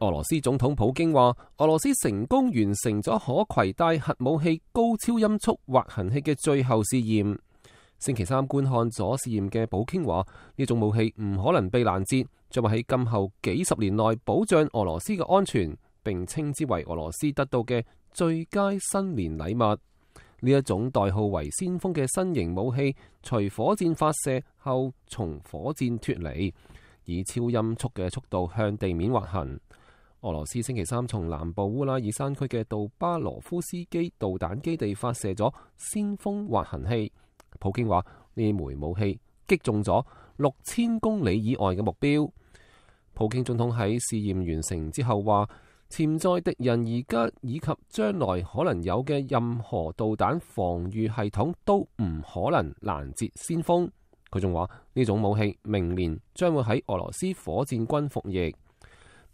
俄罗斯总统普京话：俄罗斯成功完成咗可携带核武器高超音速滑行器嘅最后试验。星期三观看咗试验嘅普京话：呢种武器唔可能被拦截，将喺今后几十年内保障俄罗斯嘅安全，并称之为俄罗斯得到嘅最佳新年礼物。呢一种代号为先锋嘅新型武器，随火箭发射后从火箭脱离，以超音速嘅速度向地面滑行。俄罗斯星期三从南部乌拉尔山区嘅杜巴罗夫斯基导弹基地发射咗先锋滑行器。普京话呢枚武器击中咗六千公里以外嘅目标。普京总统喺试验完成之后话，潜在敌人而家以及将来可能有嘅任何导弹防御系统都唔可能拦截先锋。佢仲话呢种武器明年将会喺俄罗斯火箭军服役。